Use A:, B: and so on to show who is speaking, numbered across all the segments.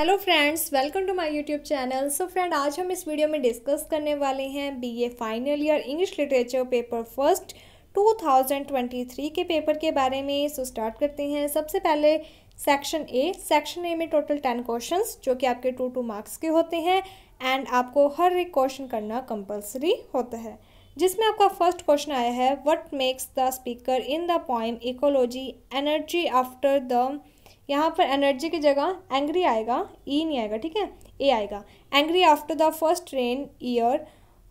A: hello friends welcome to my YouTube channel so friend आज हम इस वीडियो में डिस्कस करने वाले हैं BA final year English literature paper first 2023 के पेपर के बारे में सो so स्टार्ट करते हैं सबसे पहले सेक्शन ए सेक्शन ए में टोटल टेन क्वेश्चंस जो कि आपके टू टू मार्क्स के होते हैं एंड आपको हर एक क्वेश्चन करना कंपल्सरी होता है जिसमें आपका फर्स्ट क्वेश्चन आया है what makes the speaker in the poem ecology energy after the यहाँ पर एनर्जी की जगह एंग्री आएगा ई e नहीं आएगा ठीक है ए आएगा angry after the first rain year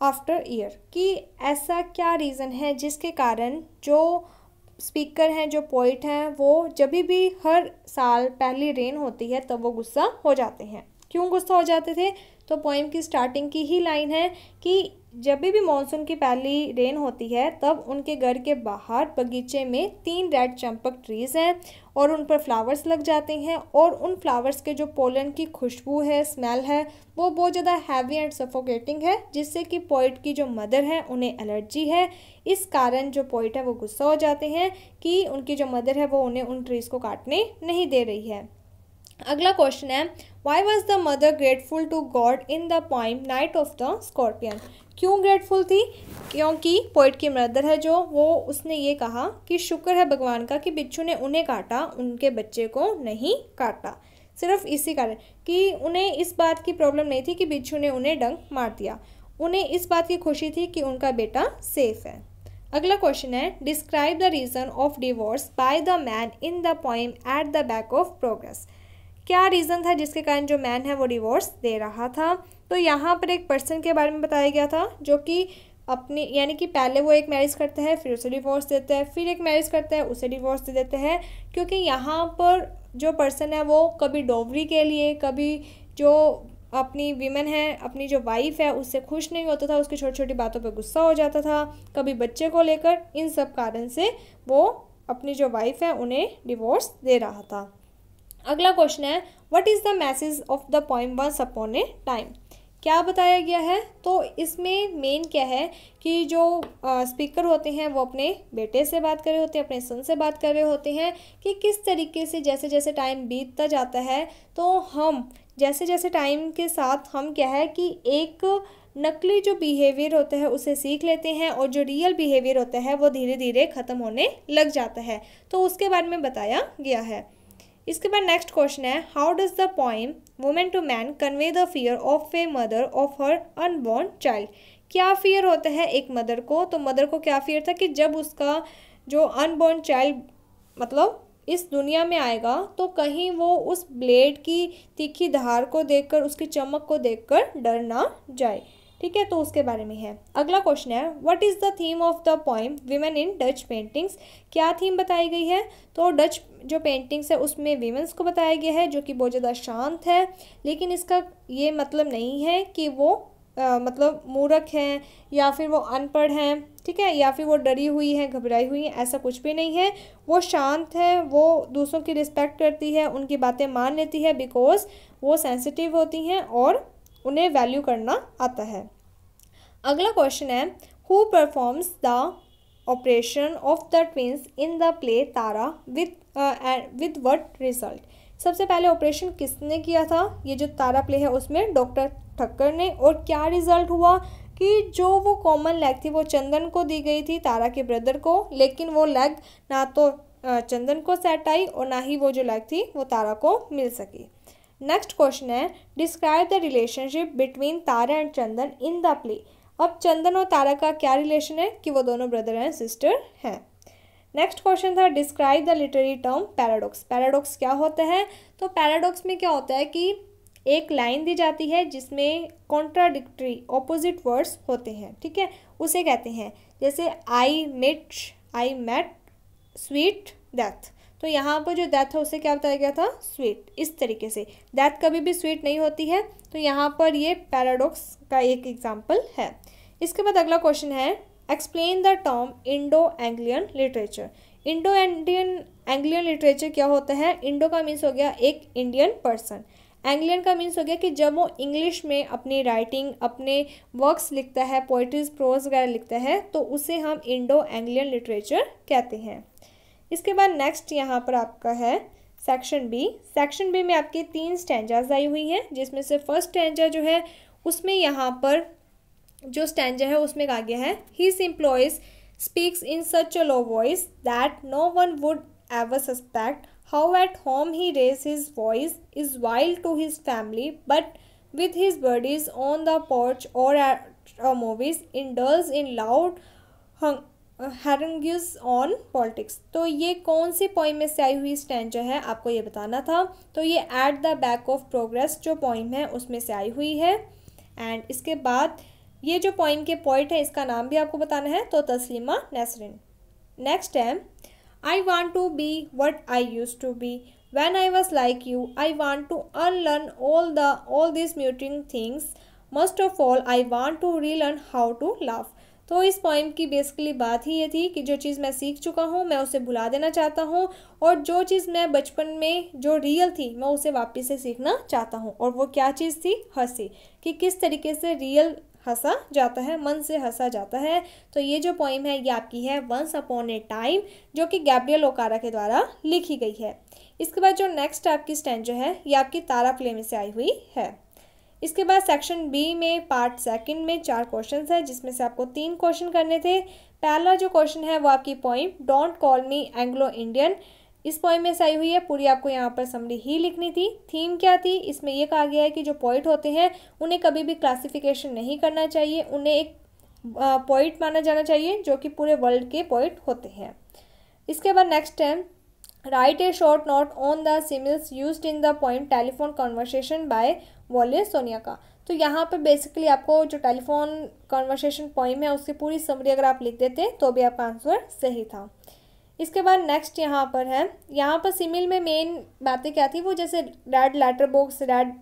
A: after year कि ऐसा क्या रीज़न है जिसके कारण जो स्पीकर हैं जो पोइट हैं वो जब भी हर साल पहली रेन होती है तब तो वो गुस्सा हो जाते हैं क्यों गुस्सा हो जाते थे तो पोइम की स्टार्टिंग की ही लाइन है कि जब भी मानसून की पहली रेन होती है तब उनके घर के बाहर बगीचे में तीन रेड चंपक ट्रीज़ हैं और उन पर फ्लावर्स लग जाते हैं और उन फ्लावर्स के जो पोलन की खुशबू है स्मेल है वो बहुत ज़्यादा हैवी एंड सफोकेटिंग है जिससे कि पोइट की जो मदर है उन्हें एलर्जी है इस कारण जो पोइट है वो गुस्सा हो जाते हैं कि उनकी जो मदर है वो उन्हें उन ट्रीज़ को काटने नहीं दे रही है अगला क्वेश्चन है why was the mother grateful to God in the poem night of the scorpion क्यों ग्रेटफुल थी क्योंकि पोइट की मदर है जो वो उसने ये कहा कि शुक्र है भगवान का कि बिच्छू ने उन्हें काटा उनके बच्चे को नहीं काटा सिर्फ इसी कारण कि उन्हें इस बात की प्रॉब्लम नहीं थी कि बिच्छू ने उन्हें डंक मार दिया उन्हें इस बात की खुशी थी कि उनका बेटा सेफ है अगला क्वेश्चन है describe the reason of divorce by the man in the poem at the back of progress क्या रीज़न था जिसके कारण जो मैन है वो डिवोर्स दे रहा था तो यहाँ पर एक पर्सन के बारे में बताया गया था जो कि अपने यानी कि पहले वो एक मैरिज करता है फिर उसे डिवोर्स देता है फिर एक मैरिज करता है उसे डिवोर्स दे देते हैं क्योंकि यहाँ पर जो पर्सन है वो कभी डोवरी के लिए कभी जो अपनी वीमेन है अपनी जो वाइफ है उससे खुश नहीं होता था उसकी छोटी छोटी बातों पे गुस्सा हो जाता था कभी बच्चे को लेकर इन सब कारण से वो अपनी जो वाइफ है उन्हें डिवोर्स दे रहा था अगला क्वेश्चन है what is the message of the point once upon a time क्या बताया गया है तो इसमें मेन क्या है कि जो स्पीकर होते हैं वो अपने बेटे से बात कर रहे होते हैं अपने सन से बात कर रहे होते हैं कि किस तरीके से जैसे जैसे टाइम बीतता जाता है तो हम जैसे जैसे टाइम के साथ हम क्या है कि एक नकली जो बिहेवियर होता है उसे सीख लेते हैं और जो रियल बिहेवियर होता है वो धीरे धीरे ख़त्म होने लग जाता है तो उसके बारे में बताया गया है इसके बाद नेक्स्ट क्वेश्चन है how does the point women to man convey the fear of a mother of her unborn child क्या फियर होता है एक मदर को तो मदर को क्या फियर था कि जब उसका जो अनबॉर्न चाइल्ड मतलब इस दुनिया में आएगा तो कहीं वो उस ब्लेड की तीखी धार को देखकर उसकी चमक को देखकर डर ना जाए ठीक है तो उसके बारे में है अगला क्वेश्चन है what is the theme of the poem women in Dutch paintings क्या थीम बताई गई है तो डच जो पेंटिंग्स है उसमें वीमेंस को बताया गया है जो कि बहुत ज़्यादा शांत है लेकिन इसका ये मतलब नहीं है कि वो आ, मतलब मूर्ख हैं या फिर वो अनपढ़ हैं ठीक है या फिर वो डरी हुई हैं घबराई हुई हैं ऐसा कुछ भी नहीं है वो शांत है वो दूसरों की रिस्पेक्ट करती है उनकी बातें मान लेती है बिकॉज वो सेंसिटिव होती हैं और उन्हें वैल्यू करना आता है अगला क्वेश्चन है who performs the operation of the twins in the play Tara with with what result सबसे पहले ऑपरेशन किसने किया था ये जो तारा प्ले है उसमें डॉक्टर ठक्कर ने और क्या रिजल्ट हुआ कि जो वो कॉमन लेग थी वो चंदन को दी गई थी तारा के ब्रदर को लेकिन वो लेग ना तो uh, चंदन को सेट आई और ना ही वो जो लेग थी वो तारा को मिल सकी नेक्स्ट क्वेश्चन है describe the relationship between Tara and Chandan in the play अब चंदन और तारा का क्या रिलेशन है कि वो दोनों ब्रदर एंड सिस्टर हैं नेक्स्ट क्वेश्चन था describe the literary term paradox paradox क्या होता है तो पैराडॉक्स में क्या होता है कि एक लाइन दी जाती है जिसमें कॉन्ट्राडिक्ट्री ऑपोजिट वर्ड्स होते हैं ठीक है उसे कहते हैं जैसे आई मिट आई मेट स्वीट डेथ तो यहाँ पर जो डेथ है उसे क्या बताया गया था स्वीट इस तरीके से डेथ कभी भी स्वीट नहीं होती है तो यहाँ पर ये पैराडॉक्स का एक एग्जाम्पल है इसके बाद अगला क्वेश्चन है explain the term Indo Anglian literature Indo Indian Anglian literature क्या होता है इंडो का मीन्स हो गया एक इंडियन पर्सन एंग्लियन का मीन्स हो गया कि जब वो इंग्लिश में अपनी राइटिंग अपने वर्क्स लिखता है पोइट्रीज प्रोज वगैरह लिखता है तो उसे हम इंडो एंग्लियन लिटरेचर कहते हैं इसके बाद नेक्स्ट यहाँ पर आपका है सेक्शन बी सेक्शन बी में आपकी तीन स्टैंडर्स आई हुई हैं जिसमें से फर्स्ट स्टैंडर जो है उसमें यहाँ पर जो स्टैंडर है उसमें कहा गया है his employees speaks in such a low voice that no one would ever suspect how at home he raise his voice is wild to his family but with his birdies on the porch और movies in movies in loud loud harangues on politics तो ये कौन सी poem में से आई हुई जो है आपको ये बताना था तो ये at the back of progress जो पॉइम है उसमें से आई हुई है एंड इसके बाद ये जो पॉइम के पॉइंट है इसका नाम भी आपको बताना है तो तस्लीमा नसरिन नेक्स्ट है I want to be what I used to be was like you I want to unlearn all the all all muting things must of all I want to relearn how to love तो इस poem की basically बात ही ये थी कि जो चीज़ मैं सीख चुका हूँ मैं उसे भुला देना चाहता हूँ और जो चीज़ मैं बचपन में जो रियल थी मैं उसे वापस से सीखना चाहता हूँ और वो क्या चीज़ थी हंसी कि किस तरीके से रियल हंसा जाता है मन से हंसा जाता है तो ये जो पॉइम है ये आपकी है वंस अपॉन ए टाइम जो कि गैब्रियल ओकारा के द्वारा लिखी गई है इसके बाद जो नेक्स्ट आपकी स्टैंड जो है ये आपकी तारा प्ले से आई हुई है इसके बाद सेक्शन बी में पार्ट सेकंड में चार क्वेश्चन है जिसमें से आपको तीन क्वेश्चन करने थे पहला जो क्वेश्चन है वो आपकी point don't call me Anglo Indian इस पॉइंट में से आई हुई है पूरी आपको यहाँ पर समरी ही लिखनी थी थीम क्या थी इसमें यह कहा गया है कि जो पॉइंट होते हैं उन्हें कभी भी क्लासिफिकेशन नहीं करना चाहिए उन्हें एक पॉइंट माना जाना चाहिए जो कि पूरे वर्ल्ड के पॉइंट होते हैं इसके बाद नेक्स्ट है write a short note on the similes used in the point telephone conversation by Wole Soyinka का तो यहाँ पर बेसिकली आपको जो टेलीफोन कॉन्वर्सेशन पॉइंट है उसकी पूरी समरी अगर आप लिख देते तो भी आपका आंसर सही था इसके बाद नेक्स्ट यहाँ पर है यहाँ पर सिमिल में मेन बातें क्या थी वो जैसे red letter box red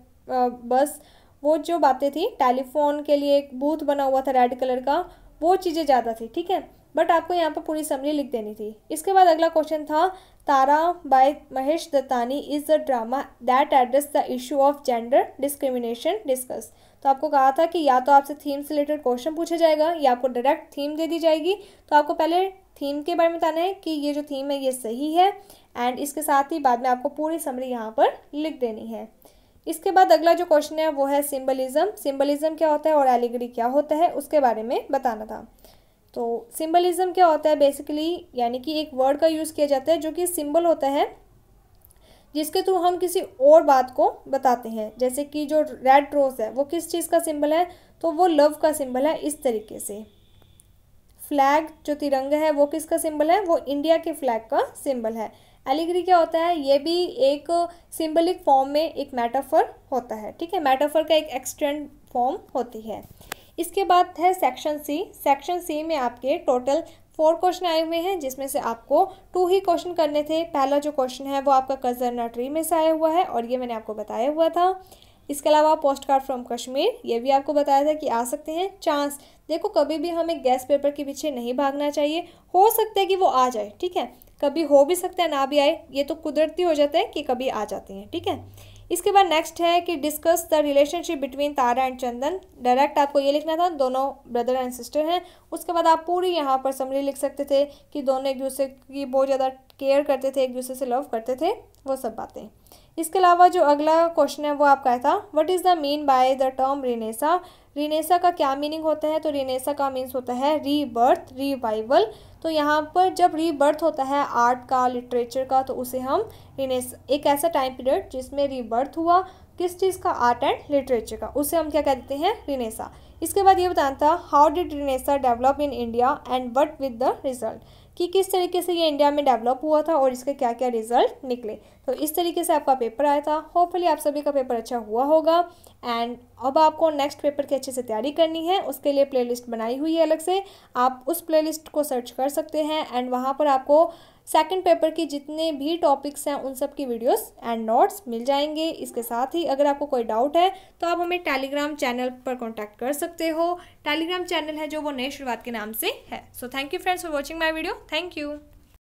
A: bus वो जो बातें थी टेलीफोन के लिए एक बूथ बना हुआ था रेड कलर का वो चीज़ें ज़्यादा थी ठीक है बट आपको यहाँ पर पूरी समरी लिख देनी थी इसके बाद अगला क्वेश्चन था Tara by Mahesh Dattani is the drama that address the issue of gender discrimination discuss तो आपको कहा था कि या तो आपसे थीम से रिलेटेड क्वेश्चन पूछा जाएगा या आपको डायरेक्ट थीम दे दी जाएगी तो आपको पहले थीम के बारे में बताना है कि ये जो थीम है ये सही है एंड इसके साथ ही बाद में आपको पूरी समरी यहाँ पर लिख देनी है इसके बाद अगला जो क्वेश्चन है वो है सिम्बलिज्म सिम्बलिज्म क्या होता है और एलिगरी क्या होता है उसके बारे में बताना था तो सिंबलिज्म क्या होता है बेसिकली यानी कि एक वर्ड का यूज़ किया जाता है जो कि सिंबल होता है जिसके थ्रू हम किसी और बात को बताते हैं जैसे कि जो रेड रोज़ है वो किस चीज़ का सिंबल है तो वो लव का सिंबल है इस तरीके से फ्लैग जो तिरंगा है वो किसका सिंबल है वो इंडिया के फ्लैग का सिंबल है एलिग्री क्या होता है ये भी एक सिंबलिक फॉर्म में एक मेटाफर होता है ठीक है मेटाफर का एक एक्सटेंड फॉर्म होती है इसके बाद है सेक्शन सी सेक्शन सी में आपके टोटल फोर क्वेश्चन आए हुए हैं जिसमें से आपको टू ही क्वेश्चन करने थे पहला जो क्वेश्चन है वो आपका कजर ट्री में से आया हुआ है और ये मैंने आपको बताया हुआ था इसके अलावा पोस्ट कार्ड फ्रॉम कश्मीर ये भी आपको बताया था कि आ सकते हैं चांस देखो कभी भी हमें गैस पेपर के पीछे नहीं भागना चाहिए हो सकता है कि वो आ जाए ठीक है कभी हो भी सकता है ना भी आए ये तो कुदरती हो जाता है कि कभी आ जाती हैं ठीक है इसके बाद नेक्स्ट है कि discuss the relationship between Tara and Chandan direct आपको ये लिखना था दोनों ब्रदर एंड सिस्टर हैं उसके बाद आप पूरी यहाँ पर समरी लिख सकते थे कि दोनों एक दूसरे की बहुत ज़्यादा केयर करते थे एक दूसरे से लव करते थे वो सब बातें इसके अलावा जो अगला क्वेश्चन है वो आपका था what is the mean by the term renaissance renaissance का क्या मीनिंग होता है तो रिनेसा का मीन्स होता है रीबर्थ रिवाइवल तो यहाँ पर जब रीबर्थ होता है आर्ट का लिटरेचर का तो उसे हम रिनेस एक ऐसा टाइम पीरियड जिसमें रीबर्थ हुआ किस चीज़ का आर्ट एंड लिटरेचर का उसे हम क्या कहते हैं रिनेसा इसके बाद ये बताना था how did renaissance develop in India and what with the result कि किस तरीके से ये इंडिया में डेवलप हुआ था और इसके क्या क्या रिजल्ट निकले तो इस तरीके से आपका पेपर आया था होपफुली आप सभी का पेपर अच्छा हुआ होगा एंड अब आपको नेक्स्ट पेपर की अच्छे से तैयारी करनी है उसके लिए प्लेलिस्ट बनाई हुई है अलग से आप उस प्लेलिस्ट को सर्च कर सकते हैं एंड वहाँ पर आपको सेकंड पेपर की जितने भी टॉपिक्स हैं उन सब की वीडियोस एंड नोट्स मिल जाएंगे इसके साथ ही अगर आपको कोई डाउट है तो आप हमें टेलीग्राम चैनल पर कॉन्टैक्ट कर सकते हो टेलीग्राम चैनल है जो वो नई शुरुआत के नाम से है so thank you friends for watching my video thank you